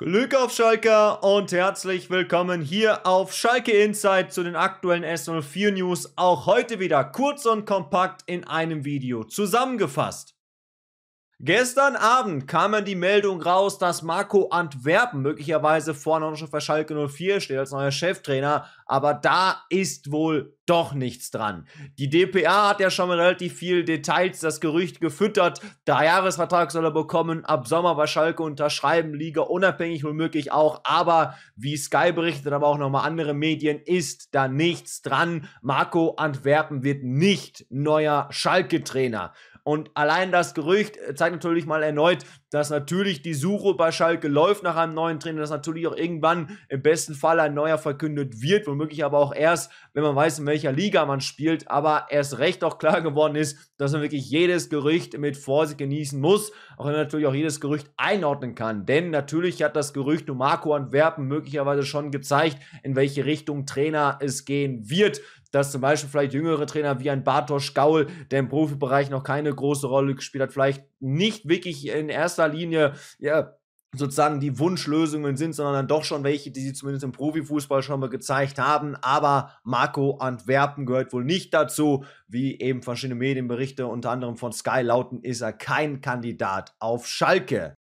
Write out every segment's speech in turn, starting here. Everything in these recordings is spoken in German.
Glück auf Schalke und herzlich willkommen hier auf Schalke Insight zu den aktuellen S04 News. Auch heute wieder kurz und kompakt in einem Video zusammengefasst. Gestern Abend kam die Meldung raus, dass Marco Antwerpen möglicherweise vorne noch schon für Schalke 04 steht als neuer Cheftrainer, aber da ist wohl doch nichts dran. Die DPA hat ja schon mal relativ viel Details das Gerücht gefüttert. Der Jahresvertrag soll er bekommen, ab Sommer bei Schalke unterschreiben, Liga unabhängig womöglich auch, aber wie Sky berichtet, aber auch nochmal andere Medien, ist da nichts dran. Marco Antwerpen wird nicht neuer Schalke-Trainer. Und allein das Gerücht äh, zeigt natürlich mal erneut, dass natürlich die Suche bei Schalke läuft nach einem neuen Trainer, dass natürlich auch irgendwann im besten Fall ein neuer verkündet wird, womöglich aber auch erst, wenn man weiß, in welcher Liga man spielt, aber erst recht auch klar geworden ist, dass man wirklich jedes Gerücht mit Vorsicht genießen muss, auch wenn man natürlich auch jedes Gerücht einordnen kann, denn natürlich hat das Gerücht um Marco Antwerpen möglicherweise schon gezeigt, in welche Richtung Trainer es gehen wird dass zum Beispiel vielleicht jüngere Trainer wie ein Bartosz Gaul, der im Profibereich noch keine große Rolle gespielt hat, vielleicht nicht wirklich in erster Linie, ja, sozusagen die Wunschlösungen sind, sondern dann doch schon welche, die sie zumindest im Profifußball schon mal gezeigt haben. Aber Marco Antwerpen gehört wohl nicht dazu. Wie eben verschiedene Medienberichte, unter anderem von Sky lauten, ist er kein Kandidat auf Schalke.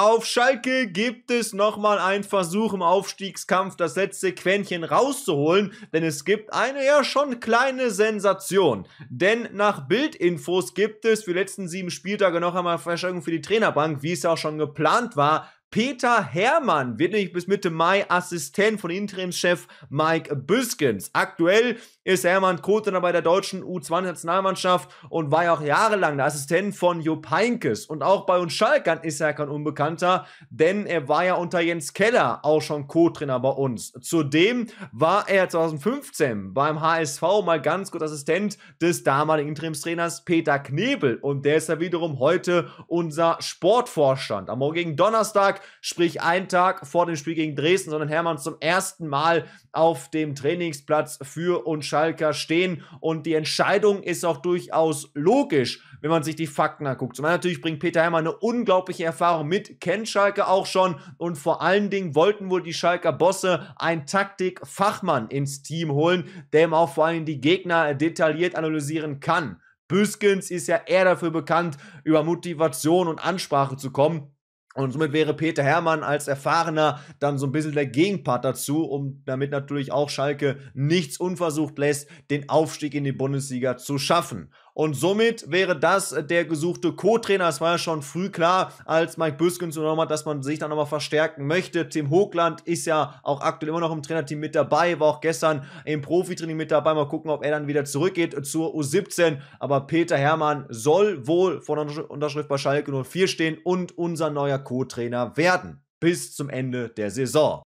Auf Schalke gibt es nochmal einen Versuch im Aufstiegskampf, das letzte Quäntchen rauszuholen, denn es gibt eine ja schon kleine Sensation. Denn nach Bildinfos gibt es für die letzten sieben Spieltage noch einmal Verstärkung für die Trainerbank, wie es ja auch schon geplant war. Peter Hermann wird nämlich bis Mitte Mai Assistent von Interimschef Mike Büskens. Aktuell ist Hermann Kotener bei der deutschen U20-Nationalmannschaft und war ja auch jahrelang der Assistent von Jupp Heinkes. Und auch bei uns Schalkern ist er kein Unbekannter, denn er war ja unter Jens Keller auch schon Co-Trainer bei uns. Zudem war er 2015 beim HSV mal ganz gut Assistent des damaligen Interimstrainers Peter Knebel und der ist ja wiederum heute unser Sportvorstand. Am morgigen Donnerstag, sprich einen Tag vor dem Spiel gegen Dresden, sondern Hermann zum ersten Mal auf dem Trainingsplatz für uns Schalkern. Schalker stehen. Und die Entscheidung ist auch durchaus logisch, wenn man sich die Fakten anguckt. Zum einen natürlich bringt Peter Herrmann eine unglaubliche Erfahrung mit, kennt Schalke auch schon. Und vor allen Dingen wollten wohl die Schalker Bosse einen Taktikfachmann ins Team holen, der ihm auch vor allen Dingen die Gegner detailliert analysieren kann. Büskens ist ja eher dafür bekannt, über Motivation und Ansprache zu kommen. Und somit wäre Peter Hermann als Erfahrener dann so ein bisschen der Gegenpart dazu, um damit natürlich auch Schalke nichts unversucht lässt, den Aufstieg in die Bundesliga zu schaffen. Und somit wäre das äh, der gesuchte Co-Trainer. Es war ja schon früh klar, als Mike Büskens übernommen hat, dass man sich dann nochmal verstärken möchte. Tim Hoogland ist ja auch aktuell immer noch im Trainerteam mit dabei, war auch gestern im Profitraining mit dabei. Mal gucken, ob er dann wieder zurückgeht zur U17. Aber Peter Hermann soll wohl vor der Unterschrift bei Schalke 04 stehen und unser neuer Co-Trainer werden. Bis zum Ende der Saison.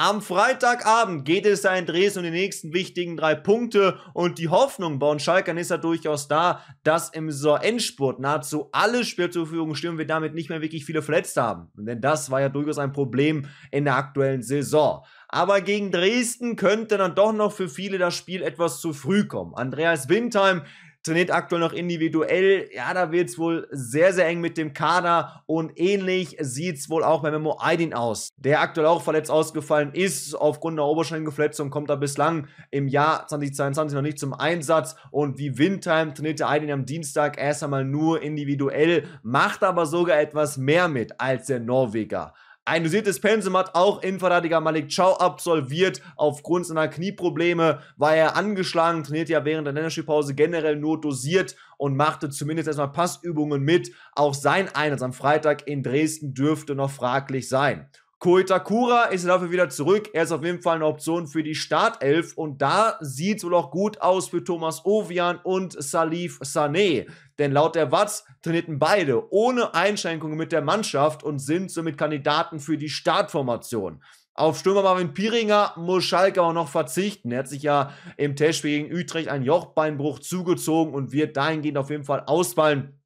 Am Freitagabend geht es da in Dresden um die nächsten wichtigen drei Punkte und die Hoffnung bei uns Schalkern ist ja durchaus da, dass im Saisonendspurt nahezu alle Spieler zur Verfügung stehen und wir damit nicht mehr wirklich viele verletzt haben. Denn das war ja durchaus ein Problem in der aktuellen Saison. Aber gegen Dresden könnte dann doch noch für viele das Spiel etwas zu früh kommen. Andreas Windheim trainiert aktuell noch individuell. Ja, da wird es wohl sehr, sehr eng mit dem Kader und ähnlich sieht es wohl auch bei Memo Aydin aus, der aktuell auch verletzt ausgefallen ist. Aufgrund einer Oberschenkelverletzung kommt er bislang im Jahr 2022 noch nicht zum Einsatz und wie Windheim trainierte Aydin am Dienstag erst einmal nur individuell, macht aber sogar etwas mehr mit als der Norweger. Ein dosiertes Pensum hat auch Innenverteidiger Malik Chow absolviert. Aufgrund seiner Knieprobleme war er angeschlagen, trainiert ja während der Länderspielpause generell nur dosiert und machte zumindest erstmal Passübungen mit. Auch sein Einsatz am Freitag in Dresden dürfte noch fraglich sein. Koitakura ist dafür wieder zurück. Er ist auf jeden Fall eine Option für die Startelf und da sieht es wohl auch gut aus für Thomas Ovian und Salif Sané. Denn laut der Watz trainierten beide ohne Einschränkungen mit der Mannschaft und sind somit Kandidaten für die Startformation. Auf Stürmer Marvin Piringer muss Schalke aber noch verzichten. Er hat sich ja im Testspiel gegen Utrecht einen Jochbeinbruch zugezogen und wird dahingehend auf jeden Fall ausfallen.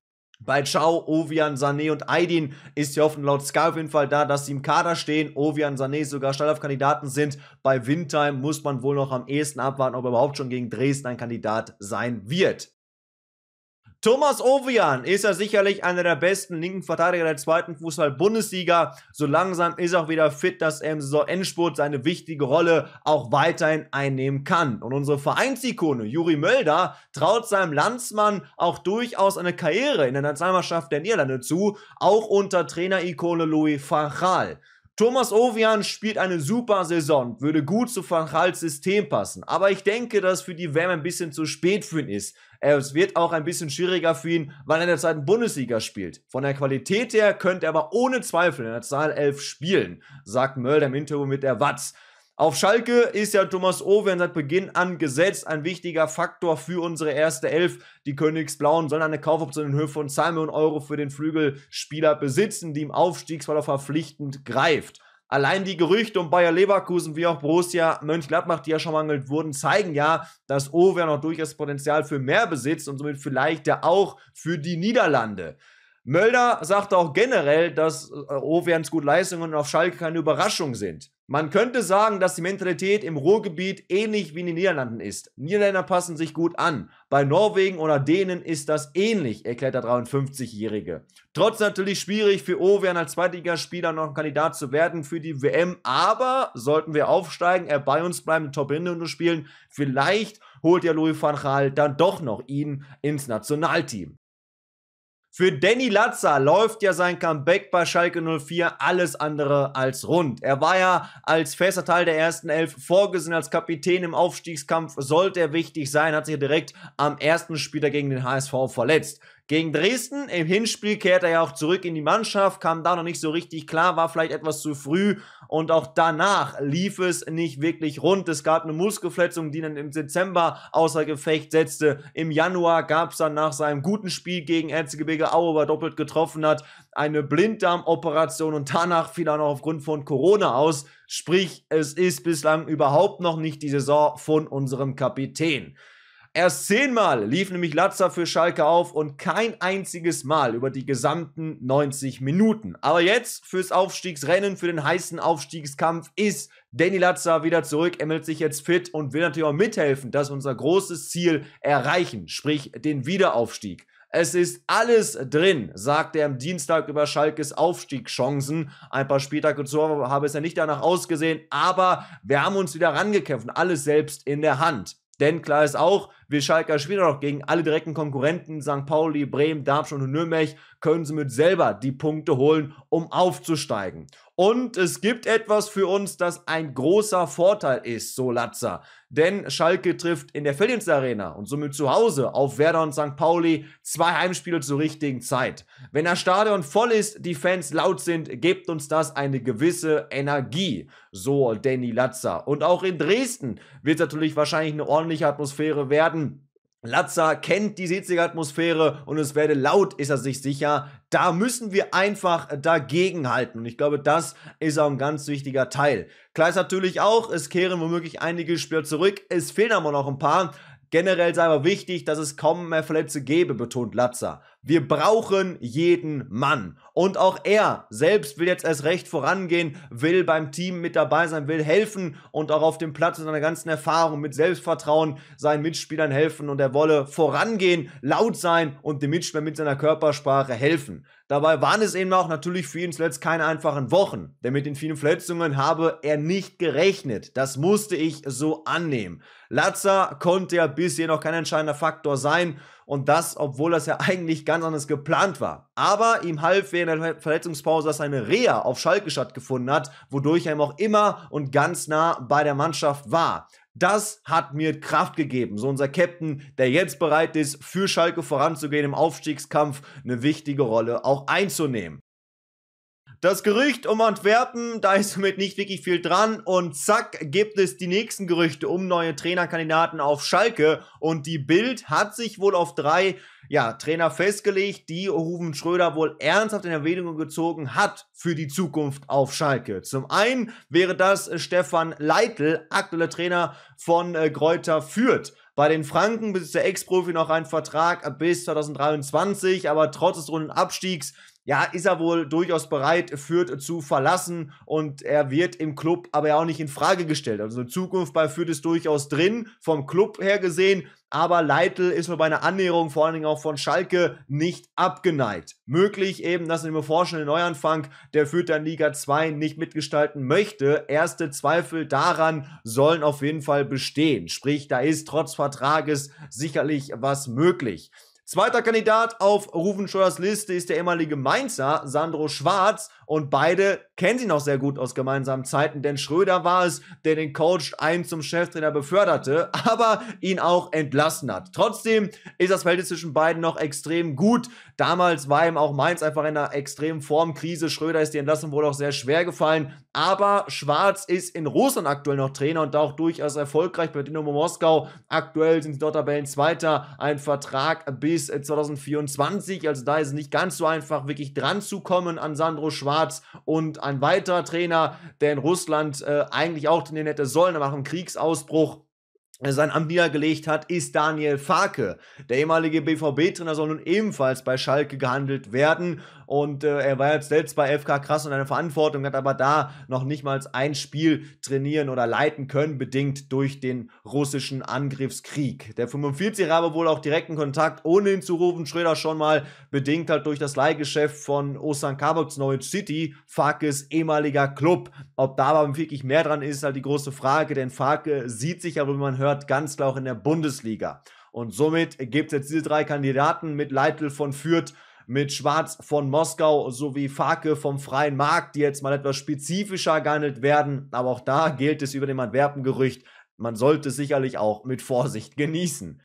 Bei Ciao, Ovian, Sané und Aydin ist die Hoffnung laut Sky auf jeden Fall da, dass sie im Kader stehen. Ovian, Sané sogar startelf sind. Bei Windheim muss man wohl noch am ehesten abwarten, ob er überhaupt schon gegen Dresden ein Kandidat sein wird. Thomas Ovian ist ja sicherlich einer der besten linken Verteidiger der zweiten Fußball-Bundesliga. So langsam ist er auch wieder fit, dass er im Saisonendspurt seine wichtige Rolle auch weiterhin einnehmen kann. Und unsere Vereinsikone Juri Mölder traut seinem Landsmann auch durchaus eine Karriere in der Nationalmannschaft der Niederlande zu, auch unter Trainerikone Louis Fachal. Thomas Ovian spielt eine super Saison, würde gut zu Van Hals System passen, aber ich denke, dass für die WM ein bisschen zu spät für ihn ist. Es wird auch ein bisschen schwieriger für ihn, weil er in der zweiten Bundesliga spielt. Von der Qualität her könnte er aber ohne Zweifel in der Zahl 11 spielen, sagt Mölder im Interview mit der Watz. Auf Schalke ist ja Thomas Owen seit Beginn an gesetzt, ein wichtiger Faktor für unsere erste Elf. Die Königsblauen sollen eine Kaufoption in Höhe von 2 Millionen Euro für den Flügelspieler besitzen, die im Aufstiegsfall auch verpflichtend greift. Allein die Gerüchte um Bayer Leverkusen wie auch Borussia Mönchgladbach, die ja schon mangelt wurden, zeigen ja, dass Owen noch durchaus Potenzial für mehr besitzt und somit vielleicht ja auch für die Niederlande. Mölder sagt auch generell, dass äh, Ofens gut Leistungen auf Schalke keine Überraschung sind. Man könnte sagen, dass die Mentalität im Ruhrgebiet ähnlich wie in den Niederlanden ist. Niederländer passen sich gut an. Bei Norwegen oder Dänen ist das ähnlich, erklärt der 53-Jährige. Trotz natürlich schwierig für Ovean als Zweitligaspieler noch ein Kandidat zu werden für die WM, aber sollten wir aufsteigen, er bei uns bleiben, Top-Hinrunde spielen, vielleicht holt ja Louis van Gaal dann doch noch ihn ins Nationalteam. Für Danny Latza läuft ja sein Comeback bei Schalke 04 alles andere als rund. Er war ja als fester Teil der ersten Elf vorgesehen, als Kapitän im Aufstiegskampf sollte er wichtig sein, hat sich direkt am ersten Spieler gegen den HSV verletzt gegen Dresden. Im Hinspiel kehrt er ja auch zurück in die Mannschaft, kam da noch nicht so richtig klar, war vielleicht etwas zu früh und auch danach lief es nicht wirklich rund. Es gab eine Muskelverletzung, die dann im Dezember außer Gefecht setzte. Im Januar gab es dann nach seinem guten Spiel gegen Erzgebirge Aue, wo er doppelt getroffen hat, eine Blinddarmoperation und danach fiel er noch aufgrund von Corona aus. Sprich, es ist bislang überhaupt noch nicht die Saison von unserem Kapitän. Erst zehnmal lief nämlich Latza für Schalke auf und kein einziges Mal über die gesamten 90 Minuten. Aber jetzt fürs Aufstiegsrennen, für den heißen Aufstiegskampf ist Danny Latza wieder zurück, er meldet sich jetzt fit und will natürlich auch mithelfen, dass wir unser großes Ziel erreichen, sprich den Wiederaufstieg. Es ist alles drin, sagte er am Dienstag über Schalkes Aufstiegschancen. Ein paar Spieltage zuvor habe es ja nicht danach ausgesehen, aber wir haben uns wieder rangekämpft und alles selbst in der Hand. Denn klar ist auch, wir Schalker spielen auch gegen alle direkten Konkurrenten, St. Pauli, Bremen, Darmstadt und Nürnberg, können sie mit selber die Punkte holen, um aufzusteigen. Und es gibt etwas für uns, das ein großer Vorteil ist, so Latzer. Denn Schalke trifft in der Feldins Arena und somit zu Hause auf Werder und St. Pauli zwei Heimspiele zur richtigen Zeit. Wenn das Stadion voll ist, die Fans laut sind, gibt uns das eine gewisse Energie, so Danny Latzer. Und auch in Dresden wird es natürlich wahrscheinlich eine ordentliche Atmosphäre werden. Latza kennt die 70 Atmosphäre und es werde laut, ist er sich sicher. Da müssen wir einfach dagegenhalten. Und ich glaube, das ist auch ein ganz wichtiger Teil. Klar ist natürlich auch, es kehren womöglich einige Spieler zurück. Es fehlen aber noch ein paar. Generell sei aber wichtig, dass es kaum mehr Verletzte gäbe, betont Latza. Wir brauchen jeden Mann. Und auch er selbst will jetzt erst recht vorangehen, will beim Team mit dabei sein, will helfen und auch auf dem Platz mit seiner ganzen Erfahrung, mit Selbstvertrauen seinen Mitspielern helfen und er wolle vorangehen, laut sein und dem Mitspieler mit seiner Körpersprache helfen. Dabei waren es eben auch natürlich für ihn zuletzt keine einfachen Wochen, denn mit den vielen Verletzungen habe er nicht gerechnet. Das musste ich so annehmen. Latza konnte ja bisher noch kein entscheidender Faktor sein und das, obwohl das ja eigentlich ganz anders geplant war. Aber ihm half während der Verletzungspause, dass eine Reha auf Schalke stattgefunden hat, wodurch er ihm auch immer und ganz nah bei der Mannschaft war. Das hat mir Kraft gegeben. So unser Captain, der jetzt bereit ist, für Schalke voranzugehen im Aufstiegskampf, eine wichtige Rolle auch einzunehmen. Das Gerücht um Antwerpen, da ist somit nicht wirklich viel dran und zack gibt es die nächsten Gerüchte um neue Trainerkandidaten auf Schalke und die Bild hat sich wohl auf drei ja, Trainer festgelegt, die Ruven Schröder wohl ernsthaft in Erwägung gezogen hat für die Zukunft auf Schalke. Zum einen wäre das Stefan Leitl, aktueller Trainer von äh, Gräuter Fürth. Bei den Franken besitzt der Ex-Profi noch einen Vertrag bis 2023, aber trotz des runden Abstiegs ja, ist er wohl durchaus bereit, Fürth zu verlassen und er wird im Club aber ja auch nicht in Frage gestellt. Also Zukunft bei Fürth ist durchaus drin, vom Club her gesehen, aber Leitl ist mir bei einer Annäherung, vor allen Dingen auch von Schalke, nicht abgeneigt. Möglich eben, dass im bevorstehenden Neuanfang der Fürth dann Liga 2 nicht mitgestalten möchte. Erste Zweifel daran sollen auf jeden Fall bestehen. Sprich, da ist trotz Vertrages sicherlich was möglich. Zweiter Kandidat auf Rufenscheuers Liste ist der ehemalige Mainzer Sandro Schwarz und beide kennen sich noch sehr gut aus gemeinsamen Zeiten, denn Schröder war es, der den Coach ein zum Cheftrainer beförderte, aber ihn auch entlassen hat. Trotzdem ist das Verhältnis zwischen beiden noch extrem gut. Damals war ihm auch Mainz einfach in einer extremen Formkrise. Schröder ist die Entlassung wohl auch sehr schwer gefallen, aber Schwarz ist in Russland aktuell noch Trainer und auch durchaus erfolgreich bei Dynamo Moskau. Aktuell sind sie dort Zweiter, Ein Vertrag bis Release 2024. Äh, also da ist es nicht ganz so einfach, wirklich dran zu kommen an Sandro Schwarz und ein weiterer Trainer, der in Russland äh, eigentlich auch trainieren hätte sollen, aber nach dem Kriegsausbruch sein Amt niedergelegt hat, ist Daniel Farke. Der ehemalige BVB-Trainer soll nun ebenfalls bei Schalke gehandelt werden. Und äh, er war jetzt selbst bei FK Krass und eine Verantwortung, hat aber da noch nicht mal ein Spiel trainieren oder leiten können, bedingt durch den russischen Angriffskrieg. Der 45er habe wohl auch direkten Kontakt, ohne ihn zu rufen, Schröder schon mal, bedingt halt durch das Leihgeschäft von Osan Kabaks Norwich City, Farkes ehemaliger Club. Ob da aber wirklich mehr dran ist, ist halt die große Frage, denn Farke sieht sich ja, wie man hört, gehört ganz klar auch in der Bundesliga. Und somit gibt es jetzt diese drei Kandidaten mit Leitl von Fürth, mit Schwarz von Moskau sowie Farke vom freien Markt, die jetzt mal etwas spezifischer gehandelt werden. Aber auch da gilt es über dem Antwerpen-Gerücht. Man sollte sicherlich auch mit Vorsicht genießen.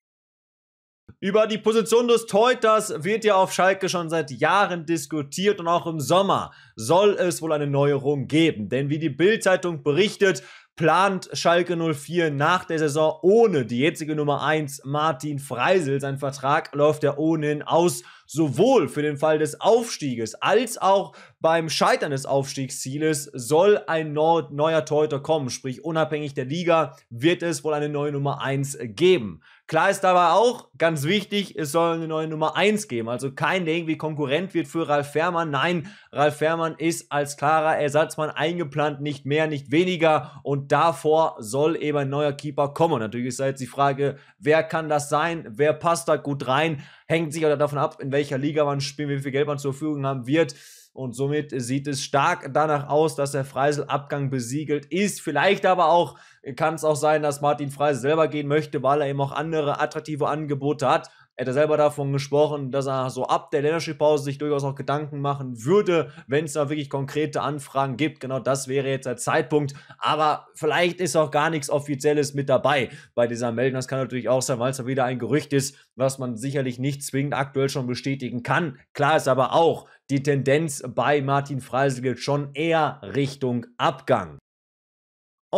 Über die Position des Teuters wird ja auf Schalke schon seit Jahren diskutiert und auch im Sommer soll es wohl eine Neuerung geben. Denn wie die Bild-Zeitung berichtet, plant Schalke 04 nach der Saison ohne die jetzige Nummer 1 Martin Freisel. Sein Vertrag läuft ja ohnehin aus, sowohl für den Fall des Aufstieges als auch beim Scheitern des Aufstiegszieles soll ein neuer Torhüter kommen. Sprich, unabhängig der Liga wird es wohl eine neue Nummer 1 geben. Klar ist dabei auch, ganz wichtig, es soll eine neue Nummer 1 geben. Also kein, der irgendwie Konkurrent wird für Ralf Fährmann. Nein, Ralf Fährmann ist als klarer Ersatzmann eingeplant, nicht mehr, nicht weniger. Und davor soll eben ein neuer Keeper kommen. natürlich ist da jetzt die Frage, wer kann das sein? Wer passt da gut rein? Hängt sich oder davon ab, in welcher Liga man spielt, wie viel Geld man zur Verfügung haben wird. Und somit sieht es stark danach aus, dass der Freisel-Abgang besiegelt ist. Vielleicht aber auch kann es auch sein, dass Martin Freisel selber gehen möchte, weil er eben auch andere attraktive Angebote hat. Er hat ja selber davon gesprochen, dass er so ab der Länderspielpause sich durchaus auch Gedanken machen würde, wenn es da wirklich konkrete Anfragen gibt. Genau das wäre jetzt der Zeitpunkt. Aber vielleicht ist auch gar nichts Offizielles mit dabei bei dieser Meldung. Das kann natürlich auch sein, weil es da wieder ein Gerücht ist, was man sicherlich nicht zwingend aktuell schon bestätigen kann. Klar ist aber auch die Tendenz bei Martin Freisel geht schon eher Richtung Abgang.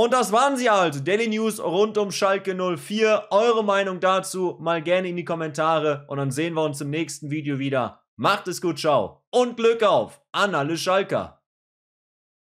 Und das waren sie also. Daily News rund um Schalke 04. Eure Meinung dazu mal gerne in die Kommentare. Und dann sehen wir uns im nächsten Video wieder. Macht es gut, ciao. Und Glück auf an alle Schalker.